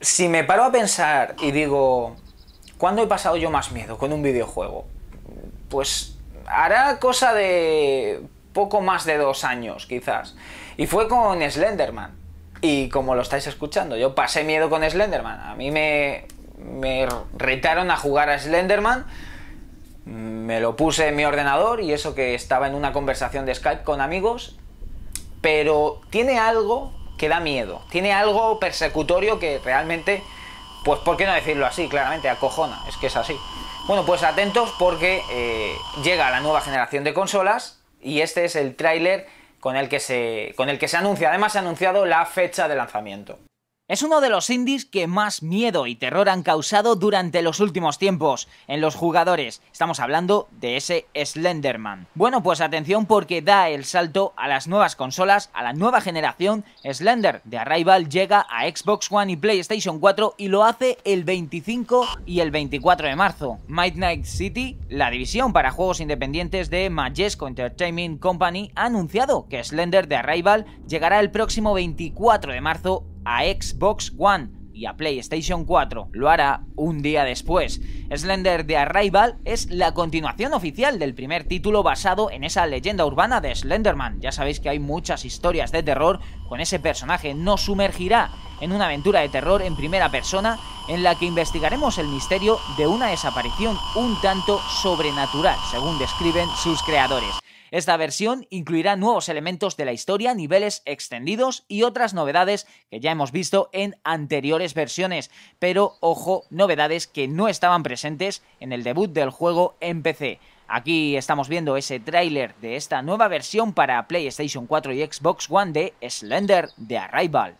si me paro a pensar y digo, ¿cuándo he pasado yo más miedo con un videojuego? Pues hará cosa de poco más de dos años, quizás. Y fue con Slenderman. Y como lo estáis escuchando, yo pasé miedo con Slenderman. A mí me, retaron a jugar a Slenderman. Me lo puse en mi ordenador y eso que estaba en una conversación de Skype con amigos. Pero tiene algo que da miedo. Tiene algo persecutorio que realmente, pues por qué no decirlo así, claramente, acojona, es que es así. Bueno, pues atentos porque eh, llega la nueva generación de consolas y este es el tráiler con el que se con el que se anuncia. Además se ha anunciado la fecha de lanzamiento. Es uno de los indies que más miedo y terror han causado durante los últimos tiempos en los jugadores. Estamos hablando de ese Slenderman. Bueno, pues atención porque da el salto a las nuevas consolas, a la nueva generación. Slender de Arrival llega a Xbox One y PlayStation 4 y lo hace el 25 y el 24 de marzo. Midnight City, la división para juegos independientes de Majesco Entertainment Company, ha anunciado que Slender de Arrival llegará el próximo 24 de marzo a Xbox One y a PlayStation 4. Lo hará un día después. Slender de Arrival es la continuación oficial del primer título basado en esa leyenda urbana de Slenderman. Ya sabéis que hay muchas historias de terror con ese personaje. Nos sumergirá en una aventura de terror en primera persona en la que investigaremos el misterio de una desaparición un tanto sobrenatural, según describen sus creadores. Esta versión incluirá nuevos elementos de la historia, niveles extendidos y otras novedades que ya hemos visto en anteriores versiones, pero ojo, novedades que no estaban presentes en el debut del juego en PC. Aquí estamos viendo ese tráiler de esta nueva versión para PlayStation 4 y Xbox One de Slender The Arrival.